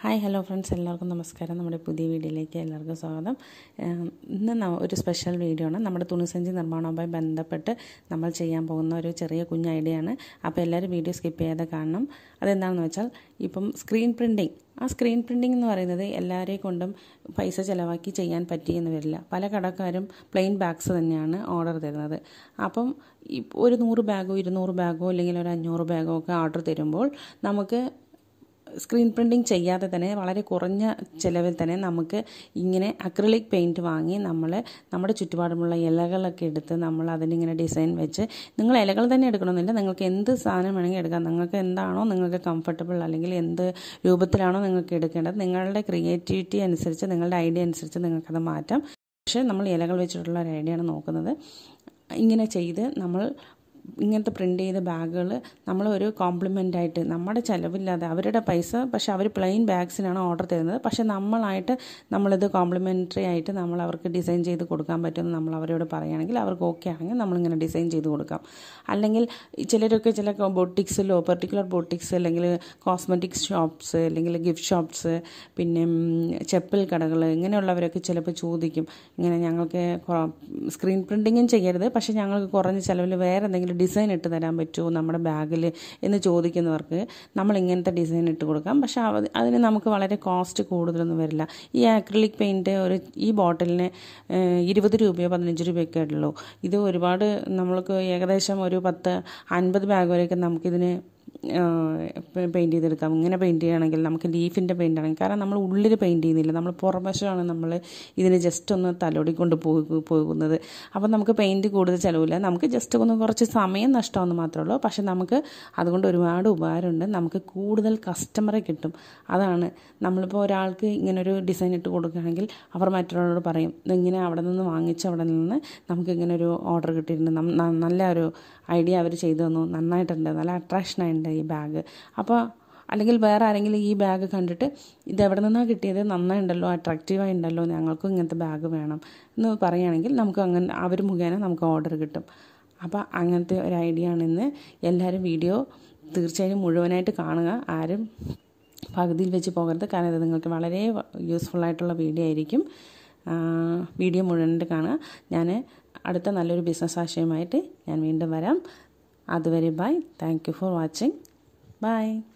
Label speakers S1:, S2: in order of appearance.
S1: hi hello friends എല്ലാവർക്കും നമസ്കാരം നമ്മുടെ പുതിയ വീഡിയോയിലേക്ക് എല്ലാവർക്കും സ്വാഗതം ഇന്ന് ഒരു സ്പെഷ്യൽ വീഡിയോ ആണ് നമ്മുടെ തുണിസഞ്ചി നിർമ്മാണവുമായി ബന്ധപ്പെട്ട് നമ്മൾ ചെയ്യാൻ പോകുന്ന ഒരു ചെറിയ കുഞ്ഞ് ഐഡിയ ആണ് അപ്പോൾ എല്ലാവരും വീഡിയോ സ്കിപ്പ് ചെയ്യാതെ കാണണം അതെന്താണെന്ന് വെച്ചാൽ ഇപ്പം സ്ക്രീൻ പ്രിൻറ്റിങ് ആ സ്ക്രീൻ പ്രിൻറ്റിംഗ് എന്ന് പറയുന്നത് എല്ലാവരെയും കൊണ്ടും പൈസ ചിലവാക്കി ചെയ്യാൻ പറ്റിയെന്ന് വരില്ല പല കടക്കാരും പ്ലെയിൻ ബാഗ്സ് തന്നെയാണ് ഓർഡർ തരുന്നത് അപ്പം ഒരു നൂറ് ബാഗോ ഇരുന്നൂറ് ബാഗോ അല്ലെങ്കിൽ ഒരു അഞ്ഞൂറ് ബാഗോ ഒക്കെ ഓർഡർ തരുമ്പോൾ നമുക്ക് സ്ക്രീൻ പ്രിൻറ്റിങ് ചെയ്യാതെ തന്നെ വളരെ കുറഞ്ഞ ചിലവിൽ തന്നെ നമുക്ക് ഇങ്ങനെ അക്രിലിക് പെയിൻറ്റ് വാങ്ങി നമ്മൾ നമ്മുടെ ചുറ്റുപാടുമുള്ള ഇലകളൊക്കെ എടുത്ത് നമ്മൾ അതിനിങ്ങനെ ഡിസൈൻ വെച്ച് നിങ്ങൾ ഇലകൾ തന്നെ എടുക്കണമെന്നില്ല നിങ്ങൾക്ക് എന്ത് സാധനം വേണമെങ്കിൽ എടുക്കാം നിങ്ങൾക്ക് എന്താണോ നിങ്ങൾക്ക് കംഫർട്ടബിൾ അല്ലെങ്കിൽ എന്ത് രൂപത്തിലാണോ നിങ്ങൾക്ക് എടുക്കേണ്ടത് നിങ്ങളുടെ ക്രിയേറ്റിവിറ്റി അനുസരിച്ച് നിങ്ങളുടെ ഐഡിയ അനുസരിച്ച് നിങ്ങൾക്കത് മാറ്റാം പക്ഷേ നമ്മൾ ഇലകൾ വെച്ചിട്ടുള്ള ഒരു ഐഡിയയാണ് നോക്കുന്നത് ഇങ്ങനെ ചെയ്ത് നമ്മൾ ഇങ്ങനത്തെ പ്രിൻ്റ് ചെയ്ത ബാഗുകൾ നമ്മളൊരു കോംപ്ലിമെൻ്റായിട്ട് നമ്മുടെ ചിലവില്ലാതെ അവരുടെ പൈസ പക്ഷെ അവർ പ്ലെയിൻ ബാഗ്സിനാണ് ഓർഡർ തരുന്നത് പക്ഷെ നമ്മളായിട്ട് നമ്മളിത് കോംപ്ലിമെൻ്ററി ആയിട്ട് നമ്മൾ അവർക്ക് ഡിസൈൻ ചെയ്ത് കൊടുക്കാൻ പറ്റുമെന്ന് നമ്മൾ അവരോട് പറയുകയാണെങ്കിൽ അവർക്ക് ഓക്കെ ആണെങ്കിൽ നമ്മളിങ്ങനെ ഡിസൈൻ ചെയ്ത് കൊടുക്കാം അല്ലെങ്കിൽ ചിലരൊക്കെ ചില ബോട്ടിക്സിലോ പെർട്ടിക്കുലർ ബോട്ടിക്സ് അല്ലെങ്കിൽ കോസ്മെറ്റിക്സ് ഷോപ്സ് അല്ലെങ്കിൽ ഗിഫ്റ്റ് ഷോപ്സ് പിന്നെ ചെപ്പൽ കടകൾ ഇങ്ങനെയുള്ളവരൊക്കെ ചിലപ്പോൾ ചോദിക്കും ഇങ്ങനെ ഞങ്ങൾക്ക് സ്ക്രീൻ പ്രിൻറ്റിങ്ങും ചെയ്യരുത് പക്ഷേ ഞങ്ങൾക്ക് കുറഞ്ഞ ചിലവിൽ വേറെ എന്തെങ്കിലും ഡിസൈൻ ഇട്ട് തരാൻ പറ്റുമോ നമ്മുടെ ബാഗിൽ എന്ന് ചോദിക്കുന്നവർക്ക് നമ്മൾ ഇങ്ങനത്തെ ഡിസൈൻ ഇട്ട് കൊടുക്കാം പക്ഷേ അതിന് നമുക്ക് വളരെ കോസ്റ്റ് കൂടുതലൊന്നും വരില്ല ഈ ആക്രിലിക് പെയിൻറ്റ് ഒരു ഈ ബോട്ടിലിന് ഇരുപത് രൂപയോ പതിനഞ്ച് രൂപയൊക്കെ ഉള്ളൂ ഇത് ഒരുപാട് നമ്മൾക്ക് ഏകദേശം ഒരു പത്ത് അൻപത് ബാഗ് വരെയൊക്കെ നമുക്കിതിന് പെയിൻറ്റ് ചെയ്തെടുക്കാം ഇങ്ങനെ പെയിൻറ്റ് ചെയ്യുകയാണെങ്കിൽ നമുക്ക് ലീഫിൻ്റെ പെയിൻ്റ് ആണെങ്കിൽ കാരണം നമ്മൾ ഉള്ളിൽ പെയിൻറ്റ് ചെയ്യുന്നില്ല നമ്മൾ പുറംവശമാണ് നമ്മൾ ഇതിന് ജസ്റ്റ് ഒന്ന് തലോടി കൊണ്ട് പോകുന്നത് അപ്പോൾ നമുക്ക് പെയിൻറ്റ് കൂടുതൽ ചിലവില്ല നമുക്ക് ജസ്റ്റ് ഒന്ന് കുറച്ച് സമയം നഷ്ടമാണെന്ന് മാത്രമേ ഉള്ളൂ പക്ഷെ നമുക്ക് അതുകൊണ്ട് ഒരുപാട് ഉപകാരമുണ്ട് നമുക്ക് കൂടുതൽ കസ്റ്റമറെ കിട്ടും അതാണ് നമ്മളിപ്പോൾ ഒരാൾക്ക് ഇങ്ങനൊരു ഡിസൈൻ ഇട്ട് കൊടുക്കുകയാണെങ്കിൽ അവർ മറ്റൊരാളോട് പറയും ഇങ്ങനെ അവിടെ നിന്ന് വാങ്ങിച്ച് അവിടെ നിന്ന് നമുക്ക് ഇങ്ങനെ ഒരു ഓർഡർ കിട്ടിയിട്ടുണ്ട് നല്ല ഒരു ഐഡിയ അവർ ചെയ്തു തന്നു നന്നായിട്ടുണ്ട് നല്ല ആയിട്ടുണ്ട് ഈ ബാഗ് അപ്പോൾ അല്ലെങ്കിൽ വേറെ ആരെങ്കിലും ഈ ബാഗ് കണ്ടിട്ട് ഇത് എവിടെ നിന്നാണ് കിട്ടിയത് നന്നായിട്ടുണ്ടല്ലോ അട്രാക്റ്റീവായി ഉണ്ടല്ലോ ഞങ്ങൾക്കും ഇങ്ങനത്തെ ബാഗ് വേണം എന്ന് പറയുകയാണെങ്കിൽ നമുക്ക് അങ്ങനെ അവർ മുഖേന നമുക്ക് ഓർഡർ കിട്ടും അപ്പോൾ അങ്ങനത്തെ ഒരു ഐഡിയ ആണ് ഇന്ന് എല്ലാവരും വീഡിയോ തീർച്ചയായും മുഴുവനായിട്ട് കാണുക ആരും പകുതിയിൽ വെച്ച് പോകരുത് കാരണം ഇത് നിങ്ങൾക്ക് വളരെ യൂസ്ഫുൾ ആയിട്ടുള്ള വീഡിയോ ആയിരിക്കും വീഡിയോ മുഴുവനായിട്ട് കാണുക ഞാൻ അടുത്ത നല്ലൊരു ബിസിനസ് ആശയമായിട്ട് ഞാൻ വീണ്ടും വരാം അതുവരെ bye thank you for watching 拜。